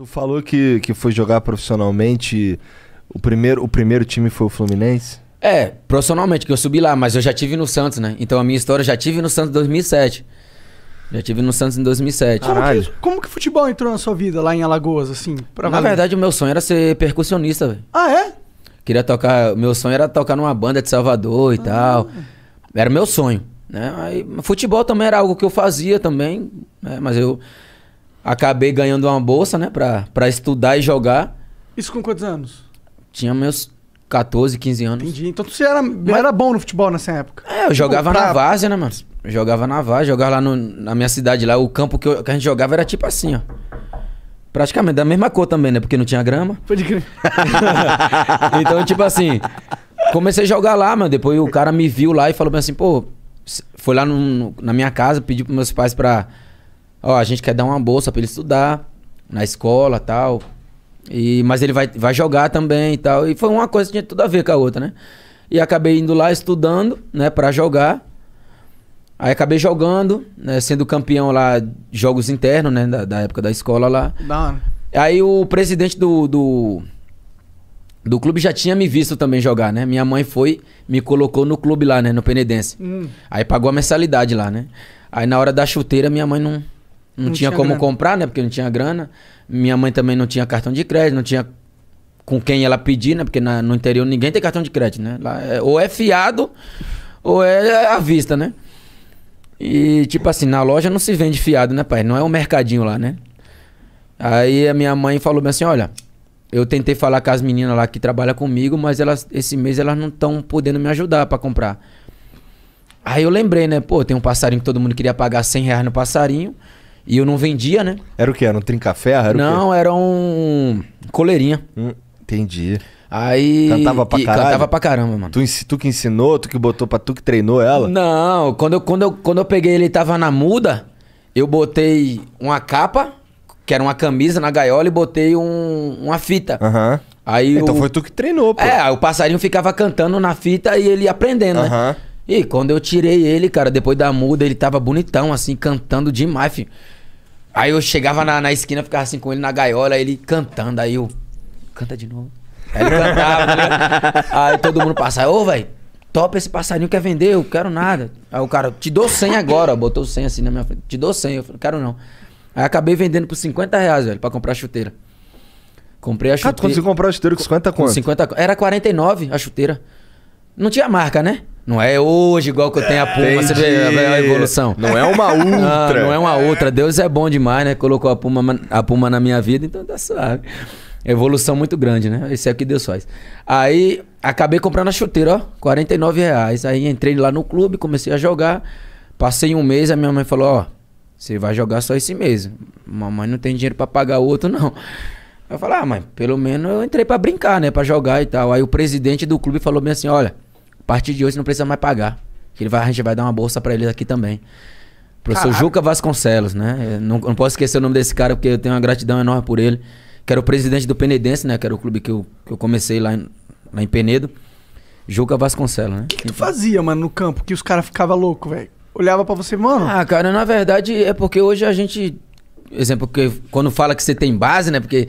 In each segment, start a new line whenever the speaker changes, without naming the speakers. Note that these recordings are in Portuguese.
Tu falou que, que foi jogar profissionalmente. O primeiro, o primeiro time foi o Fluminense? É, profissionalmente, que eu subi lá, mas eu já tive no Santos, né? Então a minha história eu já tive no Santos em 2007. Já tive no Santos em 2007. Como que, como que futebol entrou na sua vida lá em Alagoas, assim? Pra na valer? verdade, o meu sonho era ser percussionista, velho. Ah, é? Queria tocar. Meu sonho era tocar numa banda de Salvador e ah. tal. Era meu sonho. Né? Aí, futebol também era algo que eu fazia também, né? mas eu acabei ganhando uma bolsa, né, pra, pra estudar e jogar. Isso com quantos anos? Tinha meus 14, 15 anos. Entendi. Então você era, Mas... era bom no futebol nessa época? É, eu jogava pra... na tipo, várzea, né, mano? Eu jogava na várzea, jogava lá no, na minha cidade, lá. O campo que, eu, que a gente jogava era tipo assim, ó. Praticamente da mesma cor também, né? Porque não tinha grama. de crer. então, tipo assim, comecei a jogar lá, mano. Depois o cara me viu lá e falou assim, pô, foi lá no, na minha casa, pediu pros meus pais pra Ó, a gente quer dar uma bolsa para ele estudar na escola tal. E, mas ele vai, vai jogar também e tal. E foi uma coisa que tinha tudo a ver com a outra, né? E acabei indo lá estudando, né, para jogar. Aí acabei jogando, né, sendo campeão lá, jogos internos, né, da, da época da escola lá. Da hora. Aí o presidente do, do, do clube já tinha me visto também jogar, né? Minha mãe foi, me colocou no clube lá, né? No Penedense. Hum. Aí pagou a mensalidade lá, né? Aí na hora da chuteira, minha mãe não, não, não tinha, tinha, como grana. comprar, né? Porque não tinha grana. Minha mãe também não tinha cartão de crédito, não tinha com quem ela pedir, né? Porque na, no interior ninguém tem cartão de crédito, né? Lá é, ou é fiado ou é, é à vista, né? E, tipo assim, na loja não se vende fiado, né, pai? Não é um mercadinho lá, né? Aí a minha mãe falou assim: olha, eu tentei falar com as meninas lá que trabalham comigo, mas elas, esse mês elas não estão podendo me ajudar para comprar. Aí eu lembrei, né? Pô, tem um passarinho que todo mundo queria pagar 100 reais no passarinho. E eu não vendia, né? Era o que? Era um trincaferro? Era não, era um coleirinha. Hum, entendi. Aí. Cantava pra caramba. Cantava pra caramba, mano. Tu, tu que ensinou, tu que botou pra tu que treinou ela? Não, quando eu, quando eu, quando eu peguei ele tava na muda, eu botei uma capa, que era uma camisa na gaiola, e botei um, uma fita. Aham. Uhum. Aí então o... foi tu que treinou, pô. É, o passarinho ficava cantando na fita e ele aprendendo, uhum. né? E quando eu tirei ele, cara, depois da muda, ele tava bonitão, assim, cantando demais, filho. Aí eu chegava na, na esquina, ficava assim com ele na gaiola, ele cantando. Aí eu. Canta de novo. Aí ele cantava, né? Aí todo mundo passava, ô, velho, topa esse passarinho, quer vender? Eu quero nada. Aí o cara, te dou 100 agora, botou 100 assim na minha frente, te dou 100. Eu falei, quero não. Aí acabei vendendo por 50 reais, velho, pra comprar a chuteira. Comprei a chuteira. Ah, tu você comprou a chuteira com 50 quanto? 50, era 49 a chuteira. Não tinha marca, né? Não é hoje igual que eu tenho a Puma, Entendi. É, você vê a evolução. Não é uma outra. Ah, não, não, é uma outra. É. Deus é bom demais, né? Colocou a Puma, a Puma na minha vida, então tá suave. Evolução muito grande, né? Isso é o que Deus faz. Aí acabei comprando a chuteira, ó, 49 reais. Aí entrei lá no clube, comecei a jogar. Passei um mês, a minha mãe falou, ó, você vai jogar só esse mês. Mamãe não tem dinheiro para pagar outro, não. Eu falei, ah, mãe, pelo menos eu entrei para brincar, né? para jogar e tal. Aí o presidente do clube falou bem assim, olha partir de hoje não precisa mais pagar. Que ele vai, a gente vai dar uma bolsa para ele aqui também. Professor Caraca. Juca Vasconcelos, né? Não, não, posso esquecer o nome desse cara, porque eu tenho uma gratidão enorme por ele. Que era o presidente do Penedense, né? Que era o clube que eu, que eu comecei lá em, lá em Penedo. Juca Vasconcelos, né? O que, que, tu fazia, mano, no campo? Que os caras ficavam loucos, velho? Olhava para você, mano? Ah, cara, na verdade é porque hoje a gente... Exemplo, porque quando fala que você tem base, né? Porque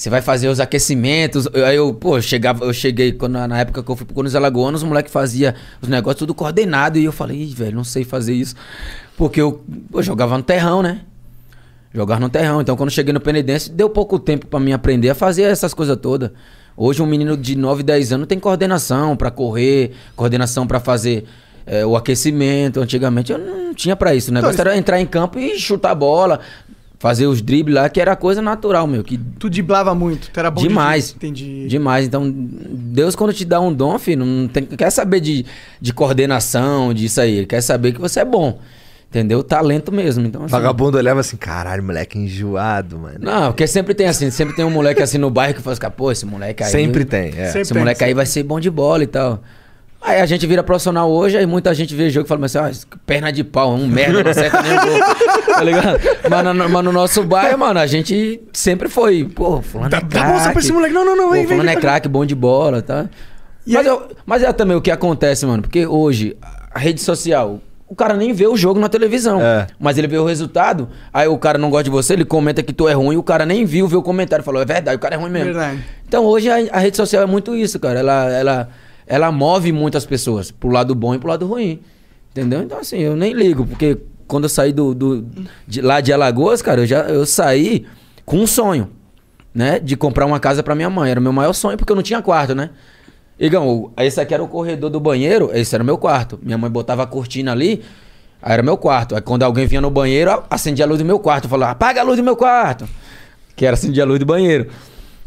você vai fazer os aquecimentos. Aí eu, pô, chegava, eu cheguei quando, na época que eu fui pro Conos Alagoanos, os moleques fazia os negócios tudo coordenado. E eu falei, velho, não sei fazer isso. Porque eu, eu jogava no terrão, né? Jogar no terrão. Então, quando cheguei no Penedense, deu pouco tempo para mim aprender a fazer essas coisas todas. Hoje, um menino de 9, 10 anos tem coordenação para correr, coordenação para fazer é, o aquecimento. Antigamente, eu não tinha para isso. O então negócio então, era entrar em campo e chutar a bola, fazer os dribles lá, que era coisa natural, meu. Que... Tu driblava muito, tu era bom Demais. De... Entendi. Demais. Então, Deus, quando te dá um dom, filho, não tem... quer saber de, de coordenação, disso aí. Ele quer saber que você é bom. Entendeu? Talento mesmo. Então, assim, Vagabundo olhava assim, caralho, moleque enjoado, mano. Não, porque sempre tem assim, sempre tem um moleque assim no bairro que fala, assim, pô, esse moleque aí. Sempre tem, é. Sempre esse tem, moleque sempre. aí vai ser bom de bola e tal. Aí a gente vira profissional hoje, aí muita gente vê jogo e fala assim, ah, perna de pau, um merda, não acerta nem gol, tá ligado? Mas no, mas no, nosso bairro, mano, a gente sempre foi, pô, fulano tá, é craque. Dá bolsa pra esse moleque, não, não, não. Pô, vem, fulano vem, é craque, bom de bola, tá? E mas, aí... eu, mas é também o que acontece, mano, porque hoje, a rede social, o cara nem vê o jogo na televisão. É. Mas ele vê o resultado, aí o cara não gosta de você, ele comenta que tu é ruim, o cara nem viu, vê o comentário, falou, é verdade, o cara é ruim mesmo. Verdade. Então hoje a, a rede social é muito isso, cara. Ela, ela ela move muitas pessoas pro lado bom e pro lado ruim. Entendeu? Então, assim, eu nem ligo, porque quando eu saí do, do de, lá de Alagoas, cara, eu, já, eu saí com um sonho, né? De comprar uma casa para minha mãe. Era o meu maior sonho, porque eu não tinha quarto, né? Igão, esse aqui era o corredor do banheiro, esse era o meu quarto. Minha mãe botava a cortina ali, aí era meu quarto. Aí quando alguém vinha no banheiro, acendia a luz do meu quarto. Falava, apaga a luz do meu quarto. Que era acendia a luz do banheiro.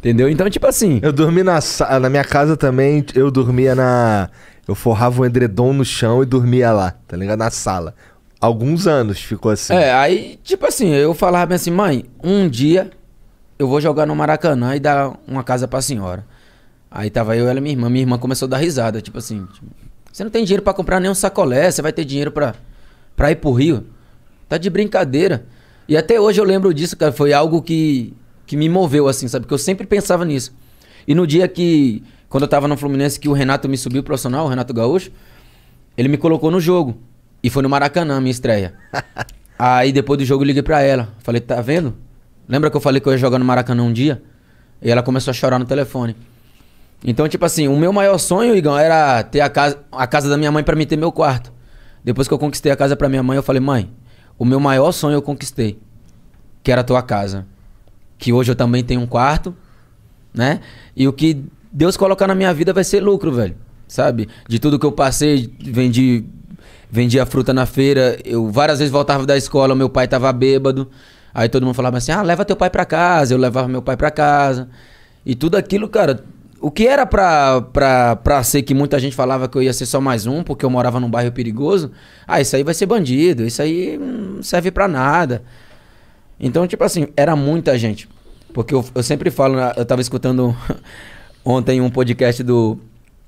Entendeu? Então, tipo assim. Eu dormi na, na minha casa também, eu dormia na. Eu forrava um edredom no chão e dormia lá, tá ligado? Na sala. Alguns anos ficou assim. É, aí, tipo assim, eu falava assim, mãe, um dia eu vou jogar no Maracanã e dar uma casa pra senhora. Aí tava eu e ela minha irmã. Minha irmã começou a dar risada, tipo assim. Tipo, você não tem dinheiro para comprar nenhum sacolé, você vai ter dinheiro para pra ir pro Rio. Tá de brincadeira. E até hoje eu lembro disso, cara. Foi algo que que me moveu, assim, sabe? Porque eu sempre pensava nisso. E no dia que, quando eu tava no Fluminense, que o Renato me subiu profissional, o Renato Gaúcho, ele me colocou no jogo. E foi no Maracanã, minha estreia. Aí depois do jogo eu liguei pra ela. Falei, tá vendo? Lembra que eu falei que eu ia jogar no Maracanã um dia? E ela começou a chorar no telefone. Então, tipo assim, o meu maior sonho, Igão, era ter a casa, a casa da minha mãe para mim ter meu quarto. Depois que eu conquistei a casa para minha mãe, eu falei, mãe, o meu maior sonho eu conquistei, que era a tua casa que hoje eu também tenho um quarto, né? E o que Deus colocar na minha vida vai ser lucro, velho. Sabe? De tudo que eu passei, vendi vendia fruta na feira, eu várias vezes voltava da escola, meu pai tava bêbado. Aí todo mundo falava assim: "Ah, leva teu pai para casa". Eu levava meu pai para casa. E tudo aquilo, cara, o que era pra, pra, pra ser que muita gente falava que eu ia ser só mais um, porque eu morava num bairro perigoso, ah, isso aí vai ser bandido, isso aí não serve para nada. Então, tipo assim, era muita gente. Porque eu, eu sempre falo, né, eu tava escutando ontem um podcast do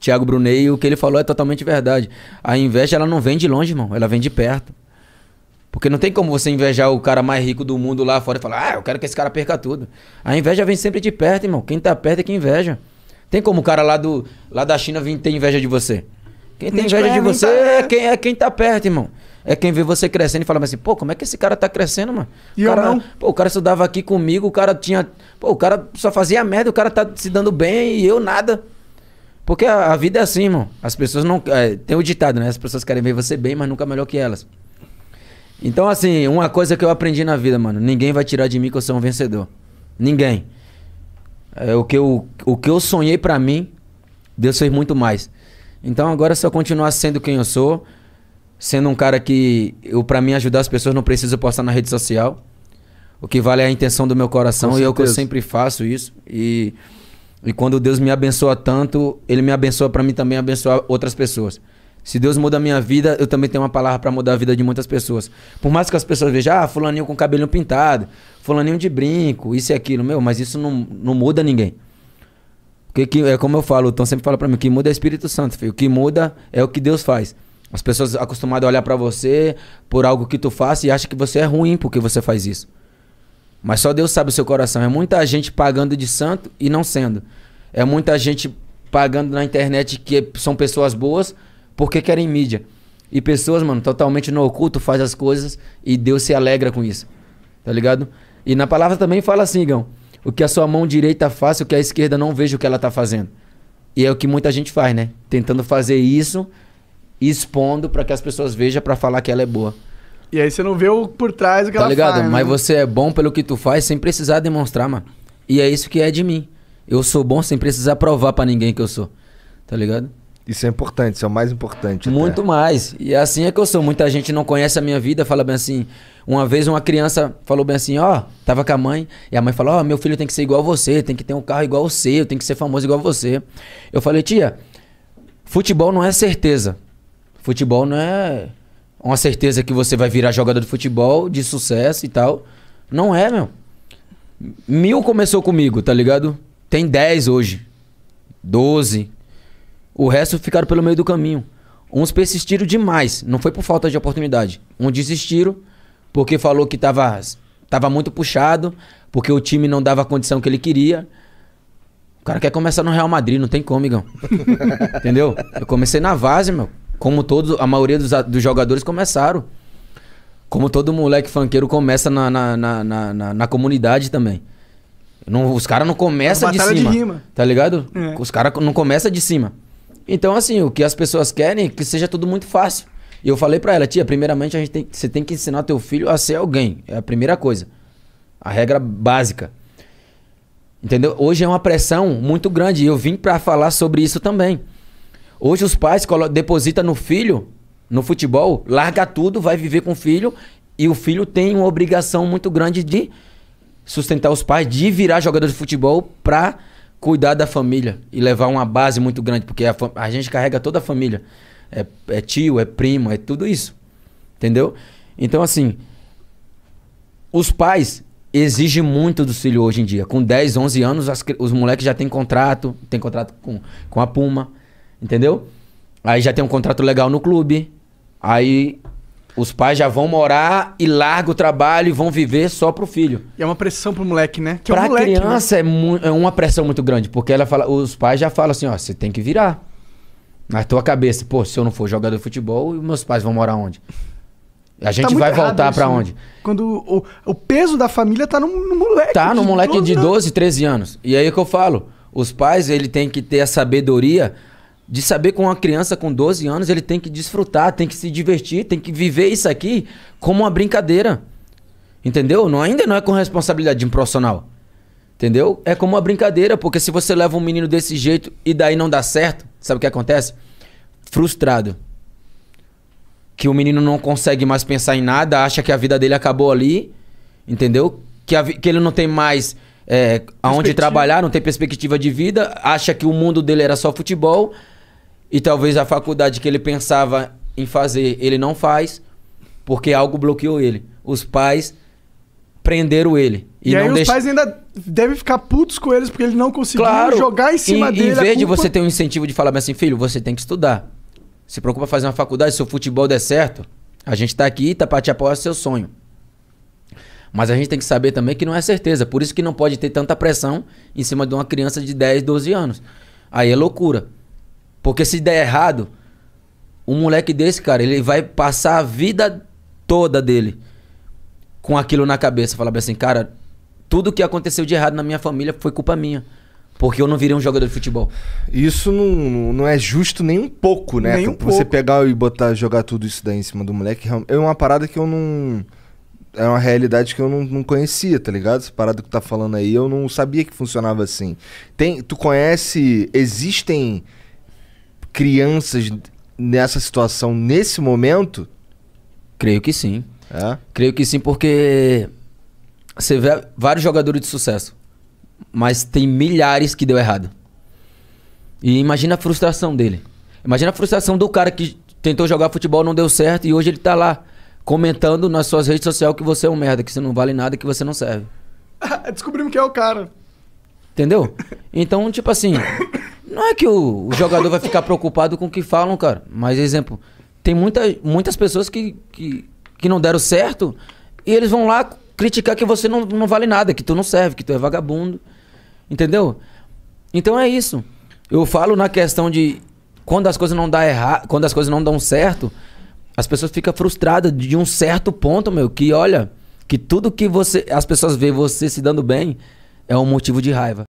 Tiago Brunet e o que ele falou é totalmente verdade. A inveja, ela não vem de longe, irmão. Ela vem de perto. Porque não tem como você invejar o cara mais rico do mundo lá fora e falar, ah, eu quero que esse cara perca tudo. A inveja vem sempre de perto, irmão. Quem tá perto é que inveja. Tem como o cara lá, do, lá da China vir ter inveja de você. Quem tem inveja de é, você tá é quem, é quem tá perto, irmão é quem vê você crescendo e fala assim, pô, como é que esse cara tá crescendo, mano? E o cara, eu não. Pô, o cara estudava aqui comigo, o cara tinha. Pô, o cara só fazia merda, o cara tá se dando bem e eu nada. Porque a, a vida é assim, mano As pessoas não. É, tem o ditado, né? As pessoas querem ver você bem, mas nunca melhor que elas. Então, assim, uma coisa que eu aprendi na vida, mano, ninguém vai tirar de mim que eu sou um vencedor. Ninguém. É, o, que eu, o que eu sonhei para mim, Deus fez muito mais. Então agora se eu continuar sendo quem eu sou, sendo um cara que eu para mim ajudar as pessoas não preciso postar na rede social. O que vale é a intenção do meu coração e é o que eu sempre faço isso. E, e quando Deus me abençoa tanto, ele me abençoa para mim também abençoar outras pessoas. Se Deus muda a minha vida, eu também tenho uma palavra para mudar a vida de muitas pessoas. Por mais que as pessoas vejam, ah, fulaninho com cabelinho pintado, fulaninho de brinco, isso e aquilo, meu, mas isso não, não muda ninguém. Que, que, é como eu falo, o Tom sempre fala para mim, o que muda é Espírito Santo, filho. o que muda é o que Deus faz. As pessoas acostumadas a olhar para você por algo que tu faz e acha que você é ruim porque você faz isso. Mas só Deus sabe o seu coração. É muita gente pagando de santo e não sendo. É muita gente pagando na internet que são pessoas boas porque querem mídia. E pessoas, mano, totalmente no oculto faz as coisas e Deus se alegra com isso. Tá ligado? E na palavra também fala assim, Igão. O que a sua mão direita faz, o que a esquerda não veja o que ela tá fazendo. E é o que muita gente faz, né? Tentando fazer isso expondo para que as pessoas vejam para falar que ela é boa. E aí você não vê o por trás que tá ela ligado? faz. Tá ligado? Mas né? você é bom pelo que tu faz sem precisar demonstrar, mano. E é isso que é de mim. Eu sou bom sem precisar provar para ninguém que eu sou. Tá ligado? Isso é importante, isso é o mais importante. Muito até. mais. E é assim é que eu sou. Muita gente não conhece a minha vida, fala bem assim. Uma vez uma criança falou bem assim, ó, tava com a mãe, e a mãe falou, ó, meu filho tem que ser igual a você, tem que ter um carro igual ao seu, tem que ser famoso igual a você. Eu falei, tia, futebol não é certeza. Futebol não é uma certeza que você vai virar jogador de futebol de sucesso e tal. Não é, meu. Mil começou comigo, tá ligado? Tem dez hoje. doze O resto ficaram pelo meio do caminho. Uns persistiram demais. Não foi por falta de oportunidade. um desistiram porque falou que tava, tava muito puxado, porque o time não dava a condição que ele queria. O cara quer começar no Real Madrid, não tem como, Igão. Entendeu? Eu comecei na Vase, meu. Como todos, a maioria dos, dos jogadores começaram. Como todo moleque funkeiro começa na, na, na, na, na comunidade também. Não, os caras não começam de cima. De rima. Tá ligado? É. Os caras não começam de cima. Então, assim, o que as pessoas querem é que seja tudo muito fácil. E eu falei para ela, tia, primeiramente a gente tem, você tem que ensinar teu filho a ser alguém. É a primeira coisa. A regra básica. Entendeu? Hoje é uma pressão muito grande. E eu vim para falar sobre isso também. Hoje os pais depositam no filho, no futebol, larga tudo, vai viver com o filho, e o filho tem uma obrigação muito grande de sustentar os pais, de virar jogador de futebol para cuidar da família e levar uma base muito grande, porque a, a gente carrega toda a família. É, é, tio, é primo, é tudo isso. Entendeu? Então, assim, os pais exigem muito do filho hoje em dia. Com 10, 11 anos, as, os moleques já têm contrato, tem contrato com, com a Puma, Entendeu? Aí já tem um contrato legal no clube. Aí os pais já vão morar e larga o trabalho e vão viver só pro filho. E é uma pressão pro moleque, né? Que pra é um moleque, né? criança né? é, é, uma pressão muito grande, porque ela fala, os pais já falam assim, ó, você tem que virar. Na tua cabeça, pô, se eu não for jogador de futebol, meus pais vão morar onde? A gente tá vai voltar para né? onde? Né? Quando o, o, peso da família tá no, no moleque. Tá no moleque 12, de 12, 13 anos. E aí é que eu falo, os pais, ele tem que ter a sabedoria de saber que uma criança com 12 anos ele tem que desfrutar, tem que se divertir, tem que viver isso aqui como uma brincadeira. Entendeu? Não, ainda não é com responsabilidade de um profissional. Entendeu? É como uma brincadeira, porque se você leva um menino desse jeito e daí não dá certo, sabe o que acontece? Frustrado. Que o menino não consegue mais pensar em nada, acha que a vida dele acabou ali, entendeu? Que, a, que ele não tem mais é, aonde trabalhar, não tem perspectiva de vida, acha que o mundo dele era só futebol e talvez a faculdade que ele pensava em fazer, ele não faz, porque algo bloqueou ele. Os pais prenderam ele. E, e aí os pais ainda devem ficar putos com eles porque ele não conseguiu claro. jogar em cima e, dele. Em vez culpa... de você ter um incentivo de falar assim, filho, você tem que estudar. Se preocupa fazer uma faculdade, se o futebol der certo, a gente tá aqui, Tapati tá o é seu sonho. Mas a gente tem que saber também que não é certeza. Por isso que não pode ter tanta pressão em cima de uma criança de 10, 12 anos. Aí é loucura. Porque se der errado, um moleque desse, cara, ele vai passar a vida toda dele com aquilo na cabeça. Falar assim, cara, tudo que aconteceu de errado na minha família foi culpa minha. Porque eu não virei um jogador de futebol. Isso não, não é justo nem um pouco, né? Nem um pouco. Você pegar e botar, jogar tudo isso daí em cima do moleque, é uma parada que eu não. É uma realidade que eu não, não conhecia, tá ligado? Essa parada que tá falando aí, eu não sabia que funcionava assim. Tem, tu conhece. Existem crianças nessa situação nesse momento? Creio que sim. É? Creio que sim, porque você vê vários jogadores de sucesso, mas tem milhares que deu errado. E imagina a frustração dele. Imagina a frustração do cara que tentou jogar futebol, não deu certo e hoje ele tá lá comentando nas suas redes sociais que você é um merda, que você não vale nada, que você não serve. Descobrimos que é o cara. Entendeu? Então, tipo assim, não é que o, o jogador vai ficar preocupado com o que falam, cara. Mas, exemplo, tem muita, muitas pessoas que, que, que não deram certo e eles vão lá criticar que você não, não vale nada, que tu não serve, que tu é vagabundo. Entendeu? Então é isso. Eu falo na questão de quando as coisas não dá errado, quando as coisas não dão certo, as pessoas ficam frustradas de um certo ponto, meu, que olha, que tudo que você as pessoas veem você se dando bem é um motivo de raiva.